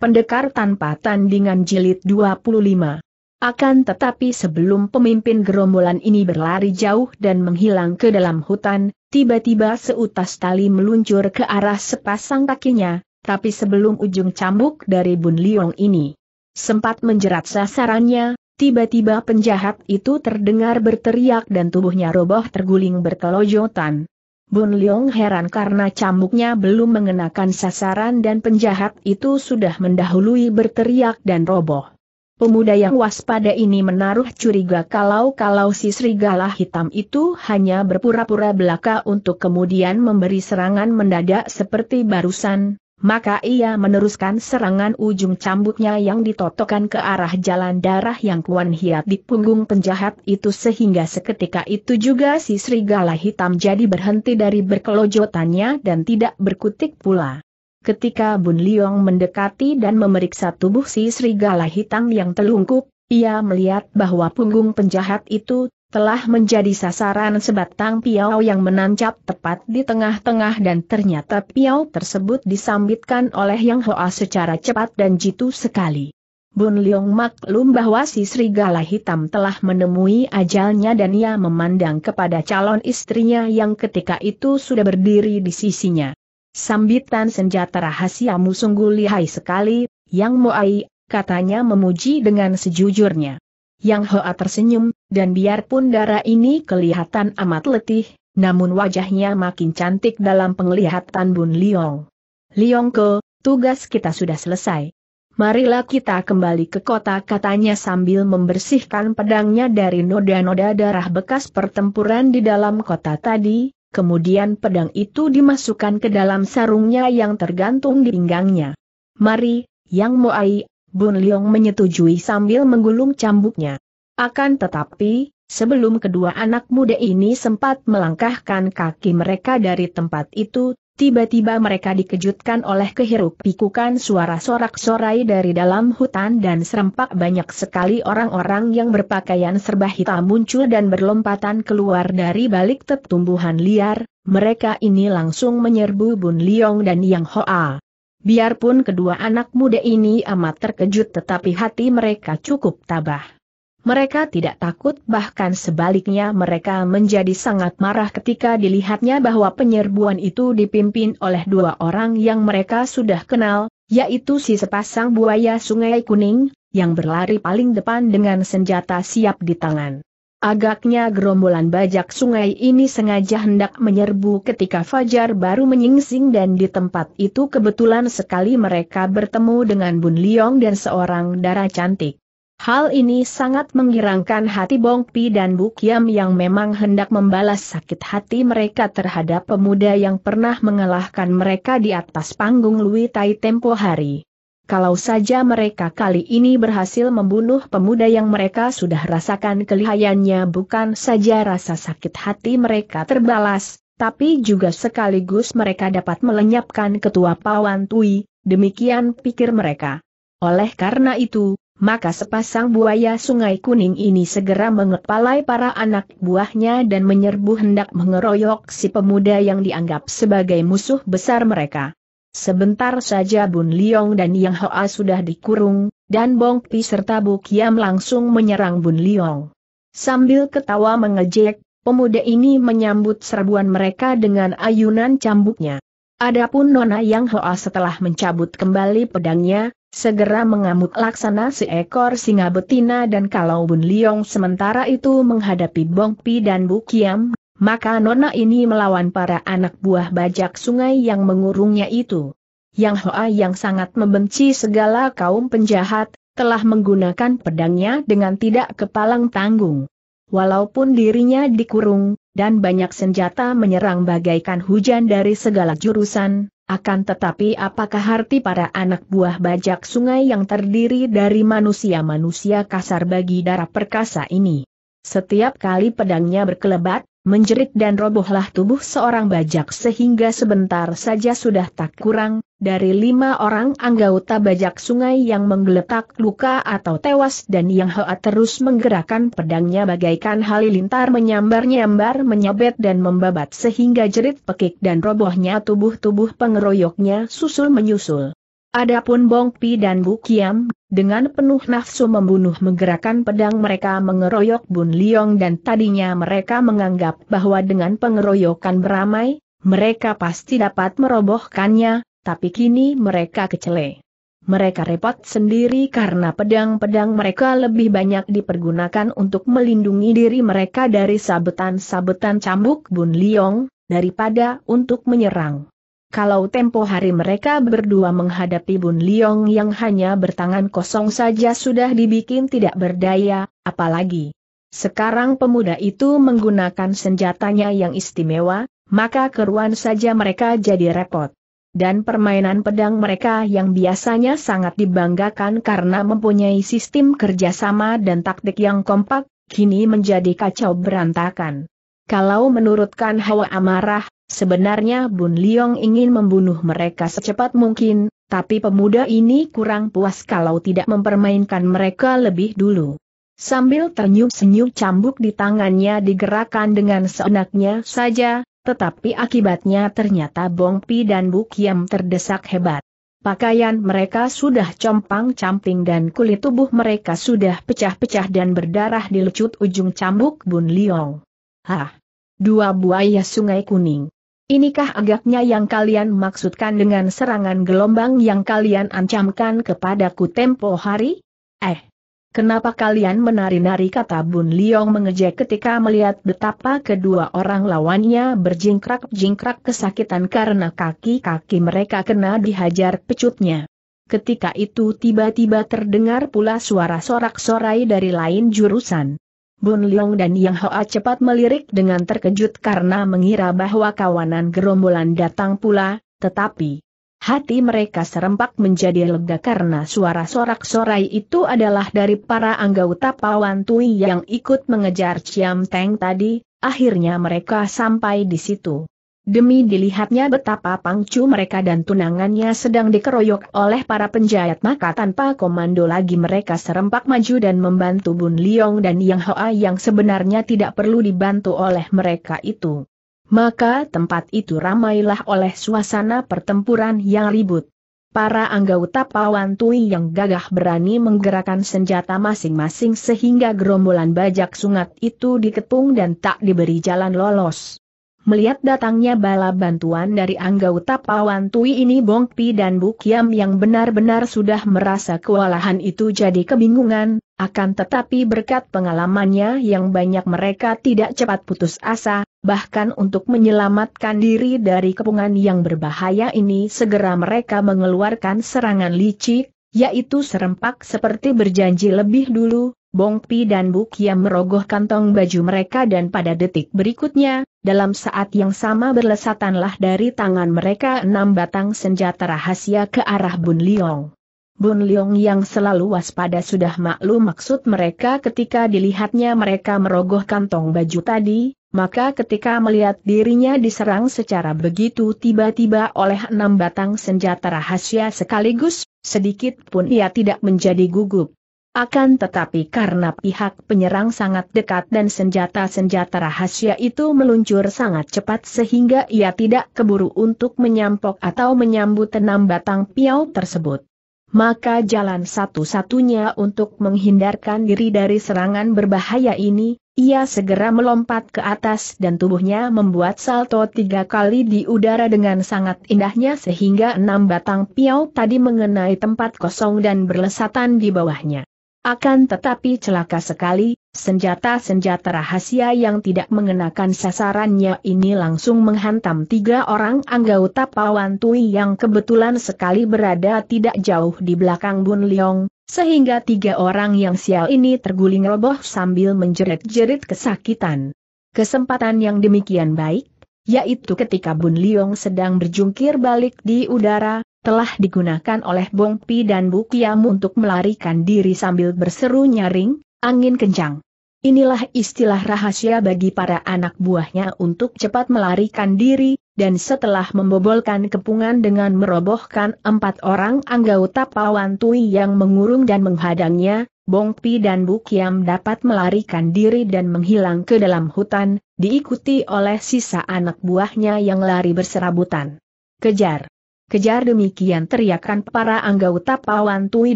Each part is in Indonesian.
Pendekar tanpa tandingan jilid 25. Akan tetapi sebelum pemimpin gerombolan ini berlari jauh dan menghilang ke dalam hutan, tiba-tiba seutas tali meluncur ke arah sepasang kakinya, tapi sebelum ujung cambuk dari Bun Liong ini sempat menjerat sasarannya, tiba-tiba penjahat itu terdengar berteriak dan tubuhnya roboh terguling berkelojotan. Bun Leong heran karena cambuknya belum mengenakan sasaran dan penjahat itu sudah mendahului berteriak dan roboh. Pemuda yang waspada ini menaruh curiga kalau-kalau si serigala hitam itu hanya berpura-pura belaka untuk kemudian memberi serangan mendadak seperti barusan, maka ia meneruskan serangan ujung cambuknya yang ditotokkan ke arah jalan darah yang Kuan Hiat di punggung penjahat itu sehingga seketika itu juga si serigala hitam jadi berhenti dari berkelojotannya dan tidak berkutik pula. Ketika Bun Liong mendekati dan memeriksa tubuh si serigala hitam yang telungkup, ia melihat bahwa punggung penjahat itu telah menjadi sasaran sebatang piau yang menancap tepat di tengah-tengah dan ternyata piau tersebut disambitkan oleh Yang Hoa secara cepat dan jitu sekali. Bun Leong maklum bahwa si serigala hitam telah menemui ajalnya dan ia memandang kepada calon istrinya yang ketika itu sudah berdiri di sisinya. Sambitan senjata rahasiamu sungguh lihai sekali, Yang Moai, katanya memuji dengan sejujurnya. Yang Hoa tersenyum, dan biarpun darah ini kelihatan amat letih, namun wajahnya makin cantik dalam penglihatan Bun Liong. Liong ke, tugas kita sudah selesai. Marilah kita kembali ke kota katanya sambil membersihkan pedangnya dari noda-noda darah bekas pertempuran di dalam kota tadi, kemudian pedang itu dimasukkan ke dalam sarungnya yang tergantung di pinggangnya. Mari, Yang Moai, Bun Liong menyetujui sambil menggulung cambuknya. Akan tetapi, sebelum kedua anak muda ini sempat melangkahkan kaki mereka dari tempat itu, tiba-tiba mereka dikejutkan oleh kehirup pikukan suara sorak-sorai dari dalam hutan dan serempak banyak sekali orang-orang yang berpakaian serba hitam muncul dan berlompatan keluar dari balik tetumbuhan liar, mereka ini langsung menyerbu Bun Liong dan Yang Hoa. Biarpun kedua anak muda ini amat terkejut tetapi hati mereka cukup tabah mereka tidak takut bahkan sebaliknya mereka menjadi sangat marah ketika dilihatnya bahwa penyerbuan itu dipimpin oleh dua orang yang mereka sudah kenal, yaitu si sepasang buaya sungai kuning, yang berlari paling depan dengan senjata siap di tangan. Agaknya gerombolan bajak sungai ini sengaja hendak menyerbu ketika Fajar baru menyingsing dan di tempat itu kebetulan sekali mereka bertemu dengan Bun Liong dan seorang darah cantik. Hal ini sangat menggirangkan hati Bong Pi dan Bukiam yang memang hendak membalas sakit hati mereka terhadap pemuda yang pernah mengalahkan mereka di atas panggung Lui Tai tempo hari. Kalau saja mereka kali ini berhasil membunuh pemuda yang mereka sudah rasakan kelihayannya bukan saja rasa sakit hati mereka terbalas, tapi juga sekaligus mereka dapat melenyapkan ketua Pawan Tui, demikian pikir mereka. Oleh karena itu, maka sepasang buaya sungai kuning ini segera mengepalai para anak buahnya dan menyerbu hendak mengeroyok si pemuda yang dianggap sebagai musuh besar mereka. Sebentar saja Bun Liong dan Yang Hoa sudah dikurung, dan Bong Pi serta Bu Kiam langsung menyerang Bun Liong. Sambil ketawa mengejek, pemuda ini menyambut serbuan mereka dengan ayunan cambuknya. Adapun Nona Yang Hoa setelah mencabut kembali pedangnya, Segera mengamuk laksana seekor singa betina dan kalau Bun Liong sementara itu menghadapi Bong Pi dan Bu Kiam, maka nona ini melawan para anak buah bajak sungai yang mengurungnya itu. Yang Hoa yang sangat membenci segala kaum penjahat, telah menggunakan pedangnya dengan tidak kepalang tanggung. Walaupun dirinya dikurung, dan banyak senjata menyerang bagaikan hujan dari segala jurusan, akan tetapi apakah arti para anak buah bajak sungai yang terdiri dari manusia-manusia kasar bagi darah perkasa ini? Setiap kali pedangnya berkelebat, Menjerit dan robohlah tubuh seorang bajak sehingga sebentar saja sudah tak kurang, dari lima orang anggota bajak sungai yang menggeletak luka atau tewas dan yang Hoa terus menggerakkan pedangnya bagaikan halilintar menyambar-nyambar menyabet dan membabat sehingga jerit pekik dan robohnya tubuh-tubuh pengeroyoknya susul menyusul. Adapun Bong Pi dan Bu Kiam, dengan penuh nafsu membunuh menggerakkan pedang mereka mengeroyok Bun Liong dan tadinya mereka menganggap bahwa dengan pengeroyokan beramai, mereka pasti dapat merobohkannya, tapi kini mereka kecele. Mereka repot sendiri karena pedang-pedang mereka lebih banyak dipergunakan untuk melindungi diri mereka dari sabetan-sabetan cambuk Bun Liong, daripada untuk menyerang. Kalau tempo hari mereka berdua menghadapi Bun Liong yang hanya bertangan kosong saja sudah dibikin tidak berdaya, apalagi sekarang pemuda itu menggunakan senjatanya yang istimewa, maka keruan saja mereka jadi repot. Dan permainan pedang mereka yang biasanya sangat dibanggakan karena mempunyai sistem kerjasama dan taktik yang kompak, kini menjadi kacau berantakan. Kalau menurutkan hawa amarah, sebenarnya Bun Liong ingin membunuh mereka secepat mungkin, tapi pemuda ini kurang puas kalau tidak mempermainkan mereka lebih dulu. Sambil ternyum-senyum cambuk di tangannya digerakkan dengan seenaknya saja, tetapi akibatnya ternyata Bong Pi dan Bu Kiam terdesak hebat. Pakaian mereka sudah compang-camping dan kulit tubuh mereka sudah pecah-pecah dan berdarah di lecut ujung cambuk Bun Liong. Hah! Dua buaya sungai kuning. Inikah agaknya yang kalian maksudkan dengan serangan gelombang yang kalian ancamkan kepadaku tempo hari? Eh, kenapa kalian menari-nari kata Bun Liong mengejek ketika melihat betapa kedua orang lawannya berjingkrak-jingkrak kesakitan karena kaki-kaki mereka kena dihajar pecutnya. Ketika itu tiba-tiba terdengar pula suara sorak-sorai dari lain jurusan. Bun Leong dan Yang Hoa cepat melirik dengan terkejut karena mengira bahwa kawanan gerombolan datang pula, tetapi hati mereka serempak menjadi lega karena suara sorak-sorai itu adalah dari para anggota Pawan Tui yang ikut mengejar Ciam Teng tadi, akhirnya mereka sampai di situ. Demi dilihatnya betapa pangcu mereka dan tunangannya sedang dikeroyok oleh para penjahat maka tanpa komando lagi mereka serempak maju dan membantu Bun Liong dan Yang Hoa yang sebenarnya tidak perlu dibantu oleh mereka itu. Maka tempat itu ramailah oleh suasana pertempuran yang ribut. Para anggota Pawan Tui yang gagah berani menggerakkan senjata masing-masing sehingga gerombolan bajak sungat itu dikepung dan tak diberi jalan lolos. Melihat datangnya bala bantuan dari Angga Utapawan Tui ini Bongpi dan Bukiam yang benar-benar sudah merasa kewalahan itu jadi kebingungan, akan tetapi berkat pengalamannya yang banyak mereka tidak cepat putus asa, bahkan untuk menyelamatkan diri dari kepungan yang berbahaya ini segera mereka mengeluarkan serangan licik, yaitu serempak seperti berjanji lebih dulu, Bongpi dan Bukia merogoh kantong baju mereka dan pada detik berikutnya, dalam saat yang sama berlesatanlah dari tangan mereka enam batang senjata rahasia ke arah Bun Liong. Bun Liong yang selalu waspada sudah maklum maksud mereka ketika dilihatnya mereka merogoh kantong baju tadi, maka ketika melihat dirinya diserang secara begitu tiba-tiba oleh enam batang senjata rahasia sekaligus, sedikit pun ia tidak menjadi gugup. Akan tetapi karena pihak penyerang sangat dekat dan senjata-senjata rahasia itu meluncur sangat cepat sehingga ia tidak keburu untuk menyampok atau menyambut enam batang piau tersebut. Maka jalan satu-satunya untuk menghindarkan diri dari serangan berbahaya ini, ia segera melompat ke atas dan tubuhnya membuat salto tiga kali di udara dengan sangat indahnya sehingga enam batang piau tadi mengenai tempat kosong dan berlesatan di bawahnya. Akan tetapi celaka sekali, senjata-senjata rahasia yang tidak mengenakan sasarannya ini langsung menghantam tiga orang anggota Pawan Tui yang kebetulan sekali berada tidak jauh di belakang Bun Leong, sehingga tiga orang yang sial ini terguling roboh sambil menjerit-jerit kesakitan. Kesempatan yang demikian baik, yaitu ketika Bun Leong sedang berjungkir balik di udara, telah digunakan oleh Bong Pi dan Bu Kiam untuk melarikan diri sambil berseru nyaring, angin kencang. Inilah istilah rahasia bagi para anak buahnya untuk cepat melarikan diri, dan setelah membobolkan kepungan dengan merobohkan empat orang anggota Pawan Tui yang mengurung dan menghadangnya, Bong Pi dan Bu Kiam dapat melarikan diri dan menghilang ke dalam hutan, diikuti oleh sisa anak buahnya yang lari berserabutan. Kejar! Kejar demikian teriakan para anggota pawan tui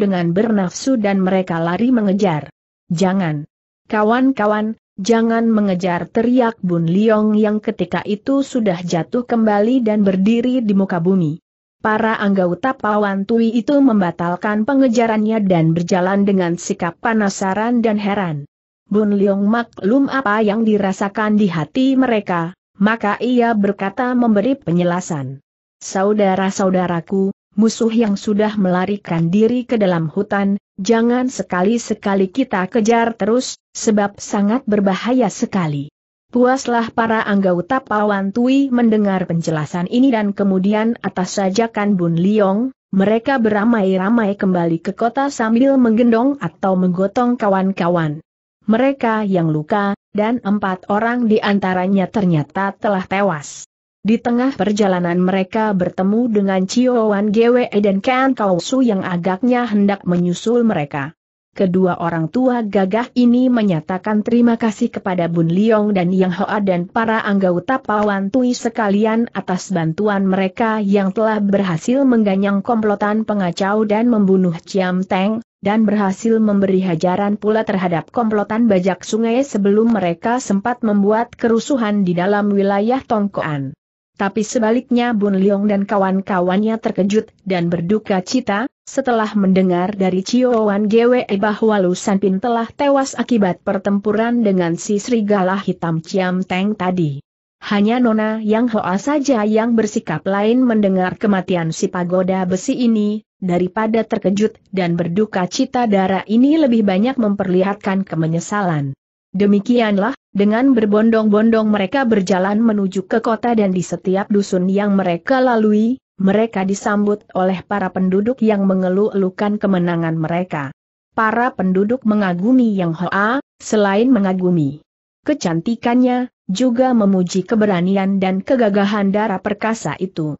dengan bernafsu dan mereka lari mengejar. Jangan. Kawan-kawan, jangan mengejar teriak Bun Liong yang ketika itu sudah jatuh kembali dan berdiri di muka bumi. Para anggota pawan tui itu membatalkan pengejarannya dan berjalan dengan sikap penasaran dan heran. Bun Liong maklum apa yang dirasakan di hati mereka, maka ia berkata memberi penjelasan. Saudara-saudaraku, musuh yang sudah melarikan diri ke dalam hutan, jangan sekali-sekali kita kejar terus, sebab sangat berbahaya sekali. Puaslah para anggota Pawan Tui mendengar penjelasan ini dan kemudian atas sajakan Bun Liong, mereka beramai-ramai kembali ke kota sambil menggendong atau menggotong kawan-kawan. Mereka yang luka, dan empat orang di antaranya ternyata telah tewas. Di tengah perjalanan mereka bertemu dengan Chiowan Gwe dan Kan Kausu yang agaknya hendak menyusul mereka. Kedua orang tua gagah ini menyatakan terima kasih kepada Bun Liong dan Yang Hoa dan para anggota Pawan Tui sekalian atas bantuan mereka yang telah berhasil mengganyang komplotan pengacau dan membunuh Chiam Teng, dan berhasil memberi hajaran pula terhadap komplotan bajak sungai sebelum mereka sempat membuat kerusuhan di dalam wilayah Tongkoan. Tapi sebaliknya Bun Leong dan kawan-kawannya terkejut dan berduka cita, setelah mendengar dari Wan Gwe bahwa Lu Sanpin telah tewas akibat pertempuran dengan si serigala hitam Ciam Teng tadi. Hanya Nona Yang Hoa saja yang bersikap lain mendengar kematian si pagoda besi ini, daripada terkejut dan berduka cita darah ini lebih banyak memperlihatkan kemenyesalan. Demikianlah, dengan berbondong-bondong mereka berjalan menuju ke kota dan di setiap dusun yang mereka lalui, mereka disambut oleh para penduduk yang mengeluh-elukan kemenangan mereka. Para penduduk mengagumi Yang Hoa, selain mengagumi kecantikannya, juga memuji keberanian dan kegagahan darah perkasa itu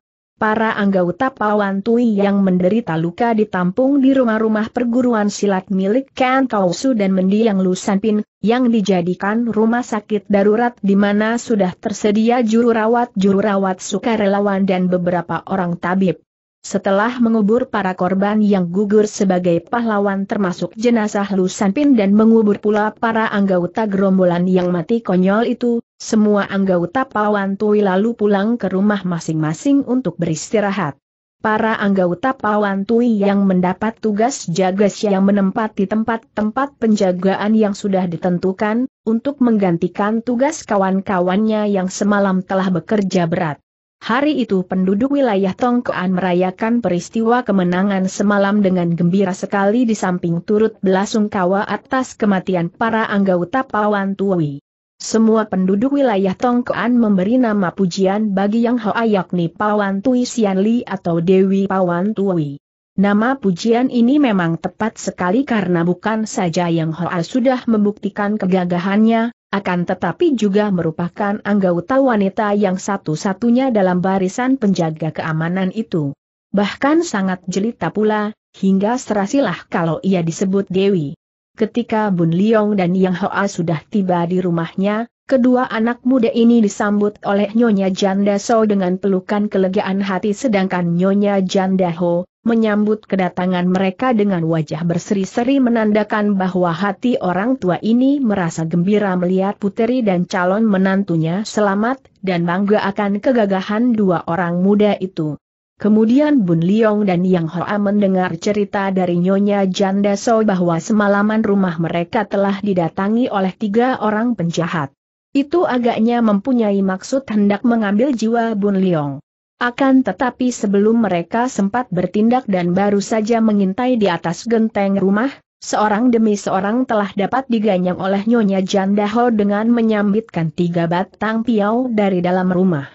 para anggota Pawan Tui yang menderita luka ditampung di rumah-rumah perguruan silat milik Kanto Kausu dan mendiang Lusanpin, yang dijadikan rumah sakit darurat di mana sudah tersedia juru rawat-juru rawat sukarelawan dan beberapa orang tabib. Setelah mengubur para korban yang gugur sebagai pahlawan termasuk jenazah Lu dan mengubur pula para anggota gerombolan yang mati konyol itu, semua anggota Pawan Tui lalu pulang ke rumah masing-masing untuk beristirahat. Para anggota Pawan Tui yang mendapat tugas jaga yang menempati tempat-tempat penjagaan yang sudah ditentukan, untuk menggantikan tugas kawan-kawannya yang semalam telah bekerja berat. Hari itu penduduk wilayah Tongkoan merayakan peristiwa kemenangan semalam dengan gembira sekali di samping turut belasungkawa atas kematian para anggota Pawan Tui. Semua penduduk wilayah Tongkoan memberi nama pujian bagi Yang Hoa yakni Pawan Tui Sian atau Dewi Pawan Tui. Nama pujian ini memang tepat sekali karena bukan saja Yang Hoa sudah membuktikan kegagahannya, akan tetapi juga merupakan anggota wanita yang satu-satunya dalam barisan penjaga keamanan itu. Bahkan sangat jelita pula, hingga serasilah kalau ia disebut Dewi. Ketika Bun Liong dan Yang Hoa sudah tiba di rumahnya, Kedua anak muda ini disambut oleh Nyonya Janda So dengan pelukan kelegaan hati sedangkan Nyonya Janda Ho menyambut kedatangan mereka dengan wajah berseri-seri menandakan bahwa hati orang tua ini merasa gembira melihat puteri dan calon menantunya selamat dan bangga akan kegagahan dua orang muda itu. Kemudian Bun Liong dan Yang Hoa mendengar cerita dari Nyonya Janda So bahwa semalaman rumah mereka telah didatangi oleh tiga orang penjahat. Itu agaknya mempunyai maksud hendak mengambil jiwa Bun Liong. Akan tetapi sebelum mereka sempat bertindak dan baru saja mengintai di atas genteng rumah, seorang demi seorang telah dapat diganyang oleh Nyonya Jandaho dengan menyambitkan tiga batang piau dari dalam rumah.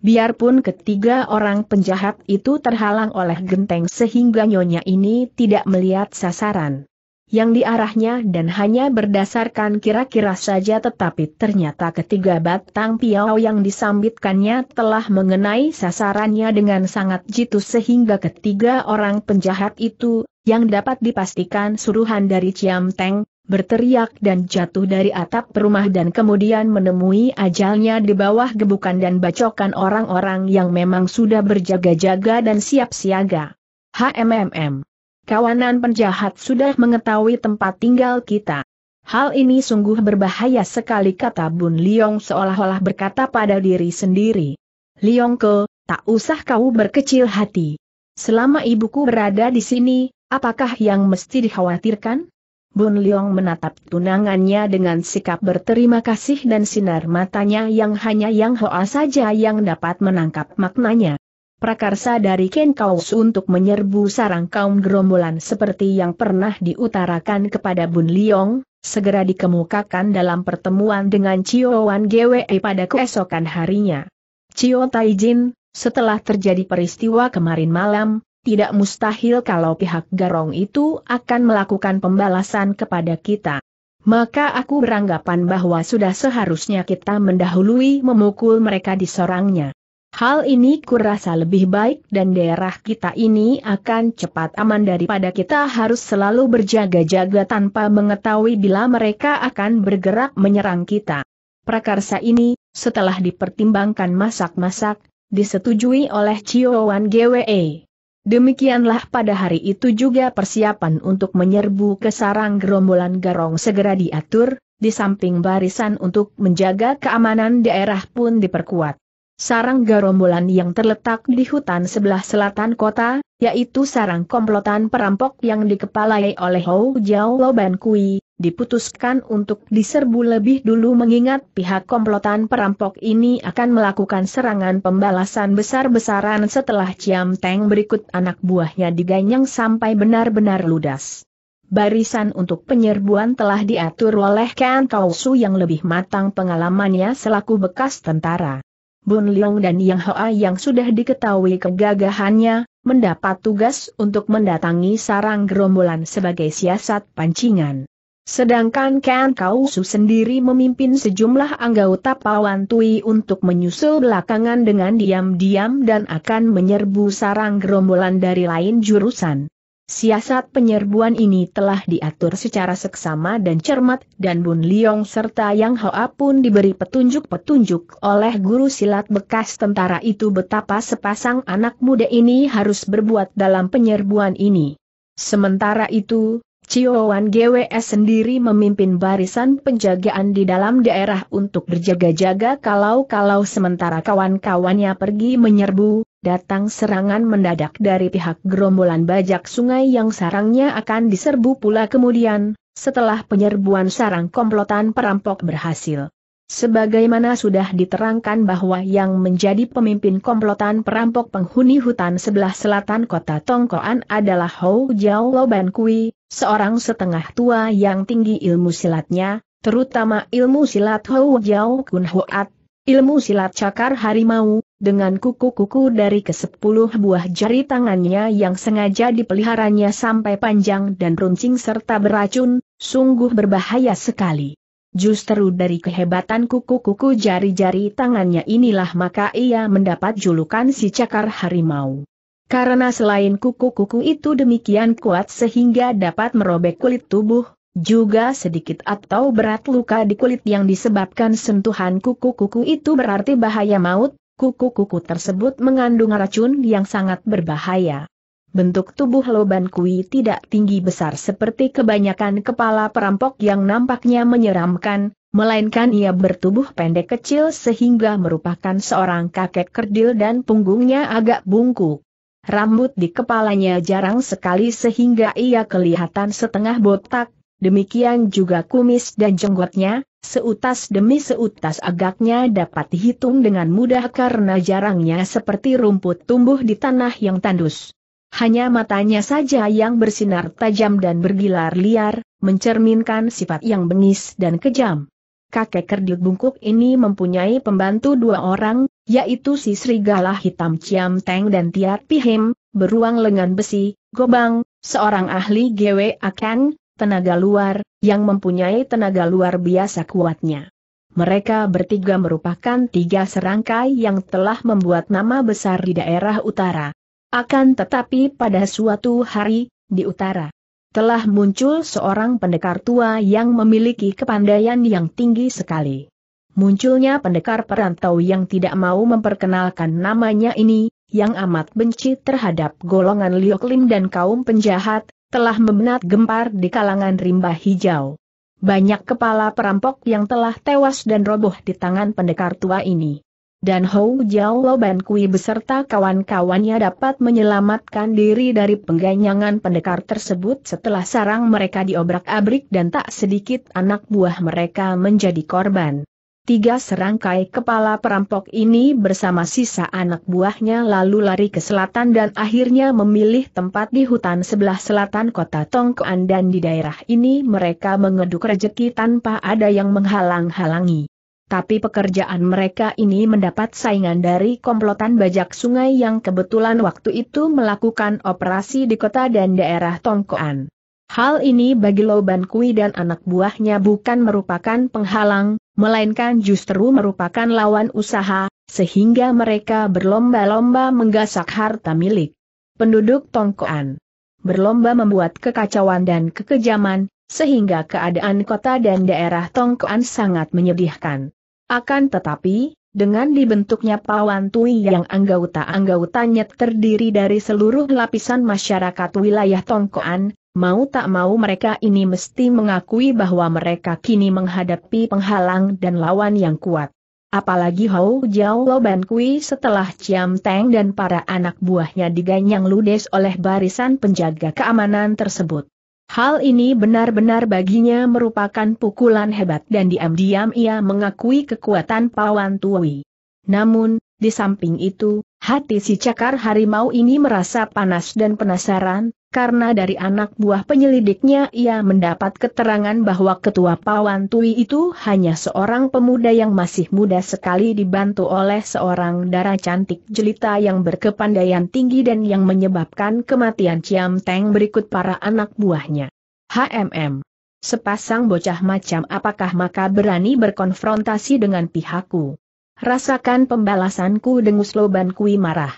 Biarpun ketiga orang penjahat itu terhalang oleh genteng sehingga Nyonya ini tidak melihat sasaran yang diarahnya dan hanya berdasarkan kira-kira saja tetapi ternyata ketiga batang piau yang disambitkannya telah mengenai sasarannya dengan sangat jitu sehingga ketiga orang penjahat itu, yang dapat dipastikan suruhan dari Ciam Teng, berteriak dan jatuh dari atap rumah dan kemudian menemui ajalnya di bawah gebukan dan bacokan orang-orang yang memang sudah berjaga-jaga dan siap siaga. HMMM Kawanan penjahat sudah mengetahui tempat tinggal kita. Hal ini sungguh berbahaya sekali kata Bun Liong seolah-olah berkata pada diri sendiri. Liong ke, tak usah kau berkecil hati. Selama ibuku berada di sini, apakah yang mesti dikhawatirkan? Bun Liong menatap tunangannya dengan sikap berterima kasih dan sinar matanya yang hanya Yang Hoa saja yang dapat menangkap maknanya prakarsa dari Ken Kaus untuk menyerbu sarang kaum gerombolan seperti yang pernah diutarakan kepada Bun Liong, segera dikemukakan dalam pertemuan dengan Chio Wan Gwe pada keesokan harinya. Chio Taijin, setelah terjadi peristiwa kemarin malam, tidak mustahil kalau pihak Garong itu akan melakukan pembalasan kepada kita. Maka aku beranggapan bahwa sudah seharusnya kita mendahului memukul mereka di sorangnya. Hal ini kurasa lebih baik dan daerah kita ini akan cepat aman daripada kita harus selalu berjaga-jaga tanpa mengetahui bila mereka akan bergerak menyerang kita. Prakarsa ini, setelah dipertimbangkan masak-masak, disetujui oleh Ciowan GWE. Demikianlah pada hari itu juga persiapan untuk menyerbu ke sarang gerombolan garong segera diatur, di samping barisan untuk menjaga keamanan daerah pun diperkuat sarang garombolan yang terletak di hutan sebelah selatan kota, yaitu sarang komplotan perampok yang dikepalai oleh Hou Jiao Loban Kui, diputuskan untuk diserbu lebih dulu mengingat pihak komplotan perampok ini akan melakukan serangan pembalasan besar-besaran setelah Ciam Teng berikut anak buahnya diganyang sampai benar-benar ludas. Barisan untuk penyerbuan telah diatur oleh Ken Kausu yang lebih matang pengalamannya selaku bekas tentara. Bun Liang dan Yang Hoa yang sudah diketahui kegagahannya, mendapat tugas untuk mendatangi sarang gerombolan sebagai siasat pancingan. Sedangkan Ken Kausu sendiri memimpin sejumlah anggota Pawan Tui untuk menyusul belakangan dengan diam-diam dan akan menyerbu sarang gerombolan dari lain jurusan. Siasat penyerbuan ini telah diatur secara seksama dan cermat dan Bun Liong serta Yang Hoa pun diberi petunjuk-petunjuk oleh guru silat bekas tentara itu betapa sepasang anak muda ini harus berbuat dalam penyerbuan ini. Sementara itu, Ciowan GWS sendiri memimpin barisan penjagaan di dalam daerah untuk berjaga-jaga kalau-kalau sementara kawan-kawannya pergi menyerbu, datang serangan mendadak dari pihak gerombolan bajak sungai yang sarangnya akan diserbu pula kemudian, setelah penyerbuan sarang komplotan perampok berhasil. Sebagaimana sudah diterangkan bahwa yang menjadi pemimpin komplotan perampok penghuni hutan sebelah selatan kota Tongkoan adalah Hou Jiao Loban Kui, seorang setengah tua yang tinggi ilmu silatnya, terutama ilmu silat Hou Jiao Kun Huat, ilmu silat cakar harimau, dengan kuku-kuku dari kesepuluh buah jari tangannya yang sengaja dipeliharanya sampai panjang dan runcing serta beracun, sungguh berbahaya sekali. Justru dari kehebatan kuku-kuku jari-jari tangannya inilah maka ia mendapat julukan si cakar harimau. Karena selain kuku-kuku itu demikian kuat sehingga dapat merobek kulit tubuh, juga sedikit atau berat luka di kulit yang disebabkan sentuhan kuku-kuku itu berarti bahaya maut, kuku-kuku tersebut mengandung racun yang sangat berbahaya. Bentuk tubuh Loban Kui tidak tinggi besar seperti kebanyakan kepala perampok yang nampaknya menyeramkan, melainkan ia bertubuh pendek kecil sehingga merupakan seorang kakek kerdil dan punggungnya agak bungkuk. Rambut di kepalanya jarang sekali sehingga ia kelihatan setengah botak, demikian juga kumis dan jenggotnya, Seutas demi seutas agaknya dapat dihitung dengan mudah karena jarangnya seperti rumput tumbuh di tanah yang tandus. Hanya matanya saja yang bersinar tajam dan bergilar liar, mencerminkan sifat yang bengis dan kejam. Kakek kerdil bungkuk ini mempunyai pembantu dua orang, yaitu si serigala hitam Ciam Teng dan Tiar Pihim, beruang lengan besi, gobang, seorang ahli GW akan tenaga luar, yang mempunyai tenaga luar biasa kuatnya. Mereka bertiga merupakan tiga serangkai yang telah membuat nama besar di daerah utara. Akan tetapi pada suatu hari, di utara, telah muncul seorang pendekar tua yang memiliki kepandaian yang tinggi sekali. Munculnya pendekar perantau yang tidak mau memperkenalkan namanya ini, yang amat benci terhadap golongan Lioklim dan kaum penjahat, telah membenat gempar di kalangan rimba hijau. Banyak kepala perampok yang telah tewas dan roboh di tangan pendekar tua ini. Dan Hou Jiao Loban Kui beserta kawan-kawannya dapat menyelamatkan diri dari pengganyangan pendekar tersebut setelah sarang mereka diobrak-abrik dan tak sedikit anak buah mereka menjadi korban. Tiga serangkai kepala perampok ini bersama sisa anak buahnya lalu lari ke selatan dan akhirnya memilih tempat di hutan sebelah selatan kota Tongkoan dan di daerah ini mereka mengeduk rejeki tanpa ada yang menghalang-halangi. Tapi pekerjaan mereka ini mendapat saingan dari komplotan bajak sungai yang kebetulan waktu itu melakukan operasi di kota dan daerah Tongkoan. Hal ini bagi Loban Kui dan anak buahnya bukan merupakan penghalang, melainkan justru merupakan lawan usaha, sehingga mereka berlomba-lomba menggasak harta milik penduduk Tongkoan. Berlomba membuat kekacauan dan kekejaman, sehingga keadaan kota dan daerah Tongkoan sangat menyedihkan. Akan tetapi, dengan dibentuknya Pawan Tui yang anggota-anggotanya terdiri dari seluruh lapisan masyarakat wilayah Tongkoan, Mau tak mau mereka ini mesti mengakui bahwa mereka kini menghadapi penghalang dan lawan yang kuat. Apalagi Hou Jiao Loban Kui setelah Ciam Teng dan para anak buahnya diganyang ludes oleh barisan penjaga keamanan tersebut. Hal ini benar-benar baginya merupakan pukulan hebat dan diam-diam ia mengakui kekuatan Pawan Tui. Namun, di samping itu, hati si cakar harimau ini merasa panas dan penasaran, karena dari anak buah penyelidiknya ia mendapat keterangan bahwa ketua Pawan Tui itu hanya seorang pemuda yang masih muda sekali dibantu oleh seorang darah cantik jelita yang berkepandaian tinggi dan yang menyebabkan kematian Ciam Teng berikut para anak buahnya. HMM. Sepasang bocah macam apakah maka berani berkonfrontasi dengan pihakku? Rasakan pembalasanku dengus loban kui marah.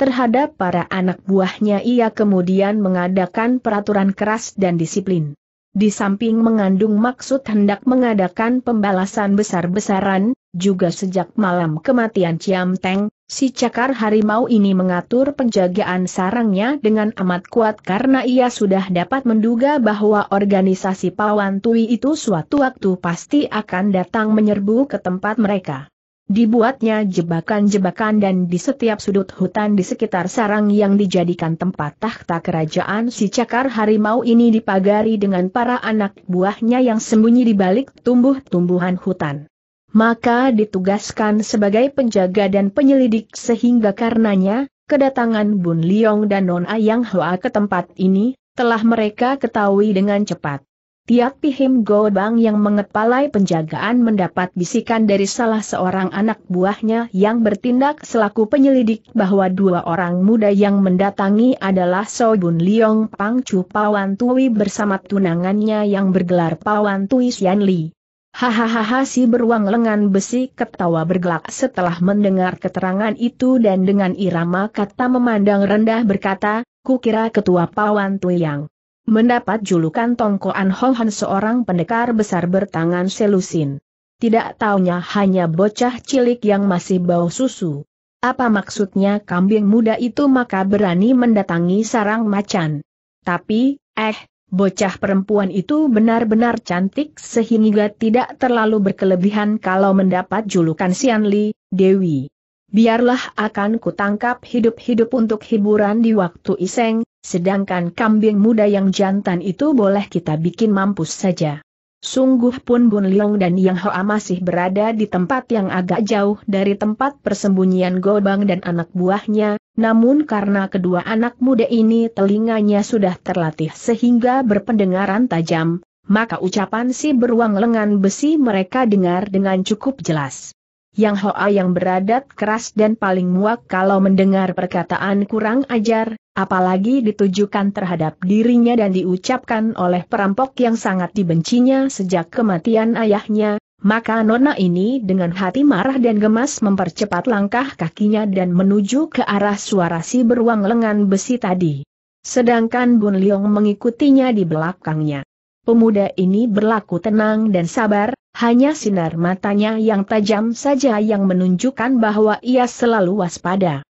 Terhadap para anak buahnya ia kemudian mengadakan peraturan keras dan disiplin. Di samping mengandung maksud hendak mengadakan pembalasan besar-besaran, juga sejak malam kematian Ciam Teng, si cakar harimau ini mengatur penjagaan sarangnya dengan amat kuat karena ia sudah dapat menduga bahwa organisasi Pawan Tui itu suatu waktu pasti akan datang menyerbu ke tempat mereka. Dibuatnya jebakan-jebakan dan di setiap sudut hutan di sekitar sarang yang dijadikan tempat tahta kerajaan si cakar harimau ini dipagari dengan para anak buahnya yang sembunyi di balik tumbuh-tumbuhan hutan. Maka ditugaskan sebagai penjaga dan penyelidik sehingga karenanya, kedatangan Bun Liong dan Non Ayang Hoa ke tempat ini, telah mereka ketahui dengan cepat. Tiap Pihim Godang yang mengepalai penjagaan mendapat bisikan dari salah seorang anak buahnya yang bertindak selaku penyelidik bahwa dua orang muda yang mendatangi adalah Sogun Liong Pang Chu Pawan Tui bersama tunangannya yang bergelar Pawan Tui Xian Li. Hahaha si beruang lengan besi ketawa bergelak setelah mendengar keterangan itu dan dengan irama kata memandang rendah berkata, kukira ketua Pawan Tui yang mendapat julukan Tongkoan An Hohan seorang pendekar besar bertangan selusin. Tidak taunya hanya bocah cilik yang masih bau susu. Apa maksudnya kambing muda itu maka berani mendatangi sarang macan. Tapi, eh, bocah perempuan itu benar-benar cantik sehingga tidak terlalu berkelebihan kalau mendapat julukan Sianli, Dewi. Biarlah akan kutangkap hidup-hidup untuk hiburan di waktu iseng, Sedangkan kambing muda yang jantan itu boleh kita bikin mampus saja. Sungguh pun Bun Liong dan Yang Hoa masih berada di tempat yang agak jauh dari tempat persembunyian Gobang dan anak buahnya, namun karena kedua anak muda ini telinganya sudah terlatih sehingga berpendengaran tajam, maka ucapan si beruang lengan besi mereka dengar dengan cukup jelas. Yang Hoa yang beradat keras dan paling muak kalau mendengar perkataan kurang ajar, apalagi ditujukan terhadap dirinya dan diucapkan oleh perampok yang sangat dibencinya sejak kematian ayahnya, maka Nona ini dengan hati marah dan gemas mempercepat langkah kakinya dan menuju ke arah suara si beruang lengan besi tadi. Sedangkan Bun Liong mengikutinya di belakangnya. Pemuda ini berlaku tenang dan sabar, hanya sinar matanya yang tajam saja yang menunjukkan bahwa ia selalu waspada.